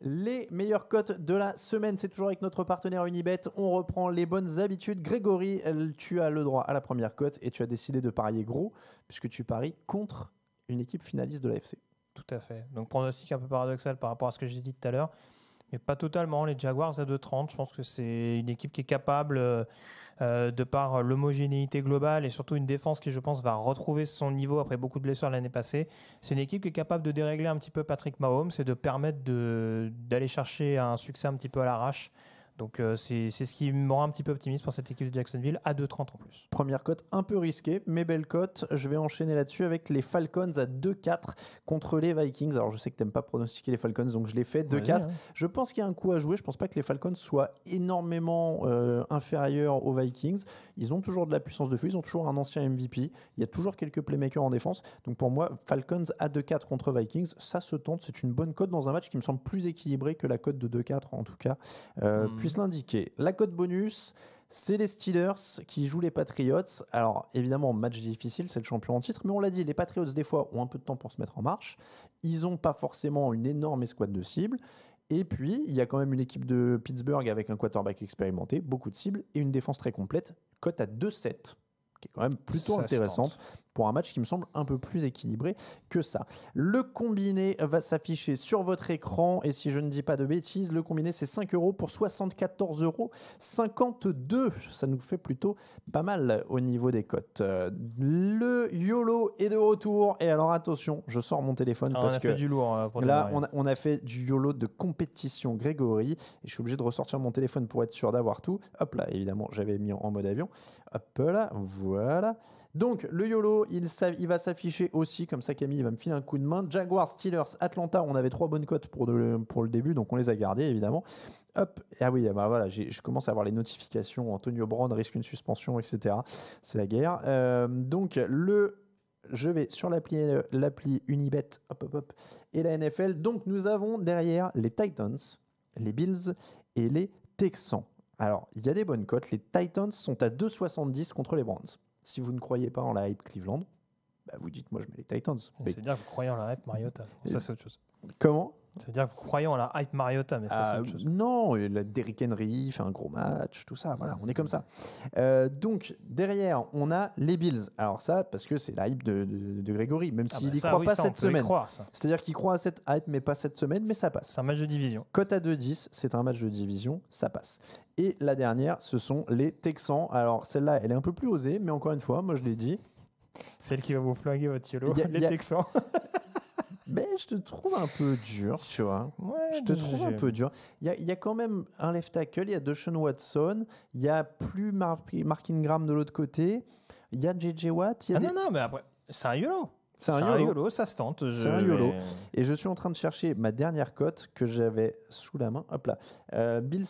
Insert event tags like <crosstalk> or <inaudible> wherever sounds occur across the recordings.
Les meilleures cotes de la semaine, c'est toujours avec notre partenaire Unibet. On reprend les bonnes habitudes. Grégory, tu as le droit à la première cote et tu as décidé de parier gros puisque tu paries contre une équipe finaliste de l'AFC. Tout à fait. Donc pronostic un peu paradoxal par rapport à ce que j'ai dit tout à l'heure mais pas totalement. Les Jaguars à 2,30, je pense que c'est une équipe qui est capable, euh, euh, de par l'homogénéité globale et surtout une défense qui, je pense, va retrouver son niveau après beaucoup de blessures l'année passée. C'est une équipe qui est capable de dérégler un petit peu Patrick Mahomes et de permettre d'aller chercher un succès un petit peu à l'arrache. Donc euh, c'est ce qui me rend un petit peu optimiste pour cette équipe de Jacksonville à 2,30 en plus. Première cote un peu risquée, mais belle cote. Je vais enchaîner là-dessus avec les Falcons à 2,4 contre les Vikings. Alors je sais que tu n'aimes pas pronostiquer les Falcons, donc je l'ai fait 2,4. 4 Je pense qu'il y a un coup à jouer. Je pense pas que les Falcons soient énormément euh, inférieurs aux Vikings. Ils ont toujours de la puissance de feu, ils ont toujours un ancien MVP. Il y a toujours quelques playmakers en défense. Donc pour moi, Falcons à 2,4 contre Vikings, ça se tente. C'est une bonne cote dans un match qui me semble plus équilibré que la cote de 2,4 en tout cas. Euh, hmm vous La cote bonus, c'est les Steelers qui jouent les Patriots. Alors évidemment, match difficile, c'est le champion en titre, mais on l'a dit, les Patriots des fois ont un peu de temps pour se mettre en marche. Ils n'ont pas forcément une énorme escouade de cibles. Et puis, il y a quand même une équipe de Pittsburgh avec un quarterback expérimenté, beaucoup de cibles et une défense très complète, cote à 2-7, qui est quand même plutôt intéressante un match qui me semble un peu plus équilibré que ça. Le combiné va s'afficher sur votre écran et si je ne dis pas de bêtises, le combiné c'est 5 euros pour 74,52 euros Ça nous fait plutôt pas mal au niveau des cotes. Euh, le YOLO est de retour et alors attention, je sors mon téléphone ah, parce on a que fait du lourd euh, là on a, fait du YOLO de compétition Grégory et je suis obligé de ressortir mon téléphone pour être sûr d'avoir tout. Hop là, évidemment, j'avais mis en mode avion. Hop là, voilà. Donc le YOLO, il, va s'afficher aussi, comme ça Camille il va me filer un coup de main. Jaguar Steelers, Atlanta, on avait trois bonnes cotes pour, pour le début, donc on les a gardées évidemment. Hop, ah oui, ah bah voilà, je commence à avoir les notifications, Antonio Brown risque une suspension, etc. C'est la guerre. Euh, donc le... Je vais sur l'appli euh, Unibet, et la NFL. Donc nous avons derrière les Titans, les Bills et les Texans. Alors, il y a des bonnes cotes. Les Titans sont à 2,70 contre les Browns. Si vous ne croyez pas en la hype Cleveland, bah, vous dites, moi, je mets les Titans. cest à dire que vous croyez en la hype Mariota. Euh, ça, c'est autre chose. Comment cest à dire que vous croyez en la hype Mariota, mais ça, c'est ah, autre chose. Non, la Derrick Henry fait un gros match, tout ça. Voilà, on est comme ça. Euh, donc, derrière, on a les Bills. Alors, ça, parce que c'est la hype de, de, Grégory, même ah s'il n'y bah croit pas cette semaine. C'est-à-dire qu'il croit à cette hype, mais pas cette semaine, mais ça passe. C'est un match de division. Cote à 2-10, c'est un match de division, ça passe. Et la dernière, ce sont les Texans. Alors, celle-là, elle est un peu plus osée, mais encore une fois, moi, je l'ai dit, celle qui va vous flinguer votre YOLO, les Texans. <laughs> Mais je te trouve un peu dur, tu vois. je te trouve un peu dur. Il y, y a, quand même un left tackle, il y a Deshaun Watson, il y a plus Mark Ingram de l'autre côté, il y a JJ Watt. Y a ah non, non, mais après, c'est un YOLO. C'est un, YOLO. ça se tente. C'est un YOLO. Et je suis en train de chercher ma dernière cote que j'avais sous la main. Hop là. Euh, Bills,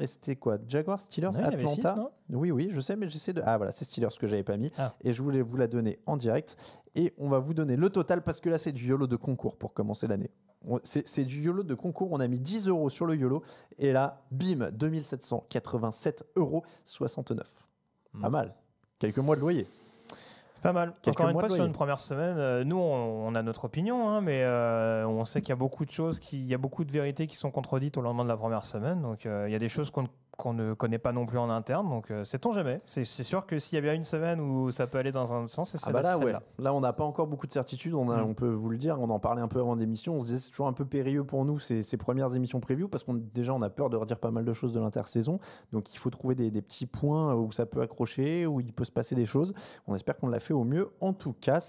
et c'était quoi Jaguar, Steelers, Atlanta. oui, oui, je sais, mais j'essaie de. Ah voilà, c'est Steelers que j'avais pas mis. Ah. Et je voulais vous la donner en direct. Et on va vous donner le total parce que là, c'est du YOLO de concours pour commencer l'année. C'est du YOLO de concours. On a mis 10 euros sur le YOLO. Et là, bim, 2787,69 euros Pas hmm. mal. Quelques mois de loyer. Pas mal. Encore une fois, sur une première semaine, euh, nous, on, a notre opinion, hein, mais euh, on sait qu'il y a beaucoup de choses, qui, y a beaucoup de vérités qui sont contredites au lendemain de la première semaine. Donc, euh, il y a des choses qu'on ne qu'on ne connaît pas non plus en interne, donc c'est euh, sait-on jamais. C'est sûr que s'il y a une semaine où ça peut aller dans un sens, c'est ah bah celle-là. là, on n'a pas encore beaucoup de certitudes, mm. on, peut vous le dire, on en parlait un peu avant l'émission, on se disait c'est toujours un peu périlleux pour nous ces, premières émissions prévues parce qu'on déjà on a peur de redire pas mal de choses de l'intersaison, donc il faut trouver des petits points où ça peut accrocher, où il peut se passer des choses. On espère qu'on l'a fait au mieux, en tout cas.